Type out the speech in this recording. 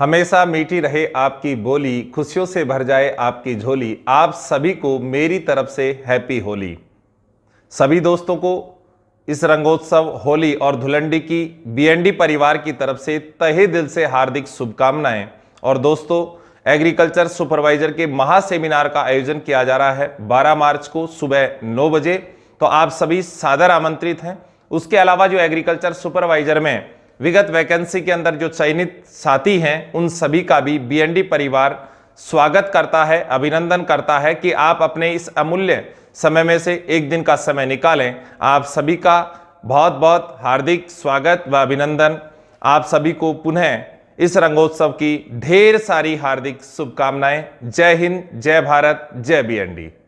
हमेशा मीठी रहे आपकी बोली खुशियों से भर जाए आपकी झोली आप सभी को मेरी तरफ से हैप्पी होली सभी दोस्तों को इस रंगोत्सव होली और धुलंडी की बीएनडी परिवार की तरफ से तहे दिल से हार्दिक शुभकामनाएं और दोस्तों एग्रीकल्चर सुपरवाइजर के महा सेमिनार का आयोजन किया जा रहा है 12 मार्च को सुबह 9 बजे तो आप सभी सादर आमंत्रित हैं उसके अलावा जो एग्रीकल्चर सुपरवाइजर में विगत वैकेंसी के अंदर जो चयनित साथी हैं उन सभी का भी बीएनडी परिवार स्वागत करता है अभिनंदन करता है कि आप अपने इस अमूल्य समय में से एक दिन का समय निकालें आप सभी का बहुत बहुत हार्दिक स्वागत व अभिनंदन आप सभी को पुनः इस रंगोत्सव की ढेर सारी हार्दिक शुभकामनाएं जय हिंद जय भारत जय बी